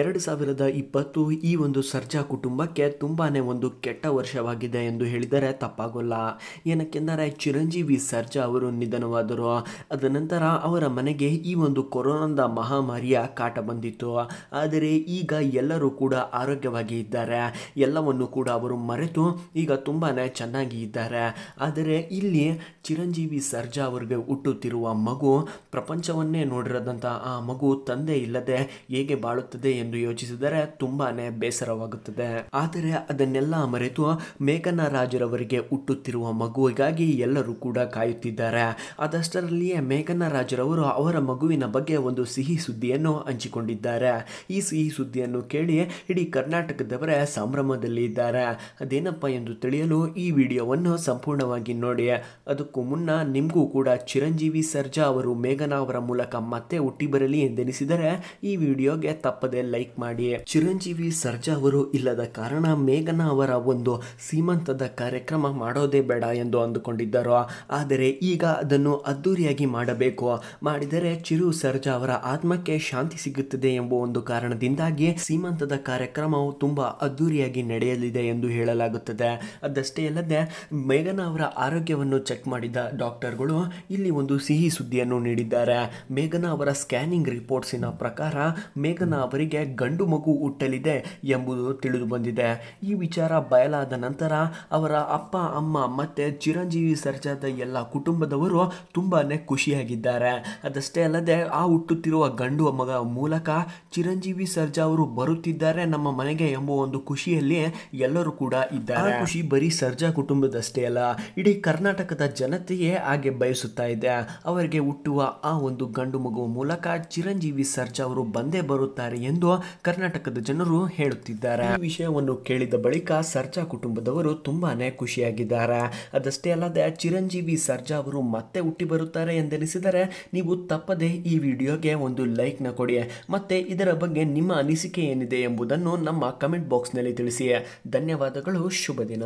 ಎರಡು ಸಾವಿರದ ಇಪ್ಪತ್ತು ಈ ಒಂದು ಸರ್ಜಾ ಕುಟುಂಬಕ್ಕೆ ತುಂಬಾ ಒಂದು ಕೆಟ್ಟ ವರ್ಷವಾಗಿದೆ ಎಂದು ಹೇಳಿದರೆ ತಪ್ಪಾಗೋಲ್ಲ ಏನಕ್ಕೆಂದರೆ ಚಿರಂಜೀವಿ ಸರ್ಜಾ ಅವರು ನಿಧನವಾದರು ಅದನಂತರ ಅವರ ಮನೆಗೆ ಈ ಒಂದು ಕೊರೋನಾದ ಮಹಾಮಾರಿಯ ಕಾಟ ಬಂದಿತ್ತು ಆದರೆ ಈಗ ಎಲ್ಲರೂ ಕೂಡ ಆರೋಗ್ಯವಾಗಿ ಇದ್ದಾರೆ ಎಲ್ಲವನ್ನು ಕೂಡ ಅವರು ಮರೆತು ಈಗ ತುಂಬಾ ಚೆನ್ನಾಗಿ ಇದ್ದಾರೆ ಆದರೆ ಇಲ್ಲಿ ಚಿರಂಜೀವಿ ಸರ್ಜಾ ಅವರಿಗೆ ಹುಟ್ಟುತ್ತಿರುವ ಮಗು ಪ್ರಪಂಚವನ್ನೇ ನೋಡಿರದಂಥ ಆ ಮಗು ತಂದೆ ಇಲ್ಲದೆ ಹೇಗೆ ಬಾಳುತ್ತದೆ ಎಂದು ಯೋಚಿಸಿದರೆ ತುಂಬಾನೇ ಬೇಸರವಾಗುತ್ತದೆ ಆದರೆ ಅದನ್ನೆಲ್ಲ ಮರೆತು ಮೇಘನಾ ರಾಜರವರಿಗೆ ಹುಟ್ಟುತ್ತಿರುವ ಮಗುವಿಗಾಗಿ ಎಲ್ಲರೂ ಕೂಡ ಕಾಯುತ್ತಿದ್ದಾರೆ ಅದಷ್ಟರಲ್ಲಿಯೇ ಮೇಘನಾ ರಾಜರವರು ಅವರ ಮಗುವಿನ ಬಗ್ಗೆ ಒಂದು ಸಿಹಿ ಸುದ್ದಿಯನ್ನು ಹಂಚಿಕೊಂಡಿದ್ದಾರೆ ಈ ಸಿಹಿ ಸುದ್ದಿಯನ್ನು ಕೇಳಿ ಇಡೀ ಕರ್ನಾಟಕದವರೇ ಸಂಭ್ರಮದಲ್ಲಿ ಇದ್ದಾರೆ ಅದೇನಪ್ಪ ಎಂದು ತಿಳಿಯಲು ಈ ವಿಡಿಯೋವನ್ನು ಸಂಪೂರ್ಣವಾಗಿ ನೋಡಿ ಅದಕ್ಕೂ ಮುನ್ನ ನಿಮಗೂ ಕೂಡ ಚಿರಂಜೀವಿ ಸರ್ಜಾ ಅವರು ಮೇಘನಾ ಅವರ ಮೂಲಕ ಮತ್ತೆ ಹುಟ್ಟಿ ಬರಲಿ ಎಂದೆನಿಸಿದರೆ ಈ ವಿಡಿಯೋಗೆ ತಪ್ಪದೆ ಲೈಕ್ ಮಾಡಿ ಚಿರಂಜೀವಿ ಸರ್ಜಾ ಅವರು ಇಲ್ಲದ ಕಾರಣ ಮೇಘನಾ ಅವರ ಒಂದು ಸೀಮಂತದ ಕಾರ್ಯಕ್ರಮ ಮಾಡೋದೇ ಬೇಡ ಎಂದು ಅಂದುಕೊಂಡಿದ್ದರು ಆದರೆ ಈಗ ಅದನ್ನು ಅದ್ದೂರಿಯಾಗಿ ಮಾಡಬೇಕು ಮಾಡಿದರೆ ಚಿರು ಸರ್ಜಾ ಅವರ ಆತ್ಮಕ್ಕೆ ಶಾಂತಿ ಸಿಗುತ್ತದೆ ಎಂಬ ಒಂದು ಕಾರಣದಿಂದಾಗಿ ಸೀಮಂತದ ಕಾರ್ಯಕ್ರಮವು ತುಂಬಾ ಅದ್ದೂರಿಯಾಗಿ ನಡೆಯಲಿದೆ ಎಂದು ಹೇಳಲಾಗುತ್ತದೆ ಅದಷ್ಟೇ ಅಲ್ಲದೆ ಮೇಘನಾ ಅವರ ಆರೋಗ್ಯವನ್ನು ಚೆಕ್ ಮಾಡಿದ ಡಾಕ್ಟರ್ಗಳು ಇಲ್ಲಿ ಒಂದು ಸಿಹಿ ಸುದ್ದಿಯನ್ನು ನೀಡಿದ್ದಾರೆ ಮೇಘನಾ ಅವರ ಸ್ಕ್ಯಾನಿಂಗ್ ರಿಪೋರ್ಟ್ಸಿನ ಪ್ರಕಾರ ಮೇಘನಾ ಅವರಿಗೆ ಗಂಡು ಮಗು ಹುಟ್ಟಲಿದೆ ಎಂಬುದು ತಿಳಿದು ಬಂದಿದೆ ಈ ವಿಚಾರ ಬಯಲಾದ ನಂತರ ಅವರ ಅಪ್ಪ ಅಮ್ಮ ಮತ್ತು ಚಿರಂಜೀವಿ ಸರ್ಜಾದ ಎಲ್ಲ ಕುಟುಂಬದವರು ತುಂಬಾ ಖುಷಿಯಾಗಿದ್ದಾರೆ ಅದಷ್ಟೇ ಅಲ್ಲದೆ ಆ ಹುಟ್ಟುತ್ತಿರುವ ಗಂಡು ಮಗ ಮೂಲಕ ಚಿರಂಜೀವಿ ಸರ್ಜಾ ಅವರು ಬರುತ್ತಿದ್ದಾರೆ ನಮ್ಮ ಮನೆಗೆ ಎಂಬ ಒಂದು ಖುಷಿಯಲ್ಲಿ ಎಲ್ಲರೂ ಕೂಡ ಇದ್ದಾರೆ ಖುಷಿ ಬರೀ ಸರ್ಜಾ ಕುಟುಂಬದಷ್ಟೇ ಅಲ್ಲ ಇಡೀ ಕರ್ನಾಟಕದ ಜನತೆಯೇ ಹಾಗೆ ಬಯಸುತ್ತಾ ಇದೆ ಅವರಿಗೆ ಹುಟ್ಟುವ ಆ ಒಂದು ಗಂಡು ಮಗುವ ಮೂಲಕ ಚಿರಂಜೀವಿ ಸರ್ಜಾ ಅವರು ಬಂದೇ ಬರುತ್ತಾರೆ ಎಂದು ಎಂದು ಕರ್ನಾಟಕದ ಜನರು ಹೇಳುತ್ತಿದ್ದಾರೆ ಈ ವಿಷಯವನ್ನು ಕೇಳಿದ ಬಳಿಕ ಸರ್ಜಾ ಕುಟುಂಬದವರು ತುಂಬಾನೇ ಖುಷಿಯಾಗಿದ್ದಾರೆ ಅದಷ್ಟೇ ಅಲ್ಲದೆ ಚಿರಂಜೀವಿ ಸರ್ಜಾ ಅವರು ಮತ್ತೆ ಹುಟ್ಟಿ ಬರುತ್ತಾರೆ ಎಂದೆನಿಸಿದರೆ ನೀವು ತಪ್ಪದೆ ಈ ವಿಡಿಯೋಗೆ ಒಂದು ಲೈಕ್ನ ಕೊಡಿ ಮತ್ತೆ ಇದರ ಬಗ್ಗೆ ನಿಮ್ಮ ಅನಿಸಿಕೆ ಏನಿದೆ ಎಂಬುದನ್ನು ನಮ್ಮ ಕಮೆಂಟ್ ಬಾಕ್ಸ್ನಲ್ಲಿ ತಿಳಿಸಿ ಧನ್ಯವಾದಗಳು ಶುಭ ದಿನ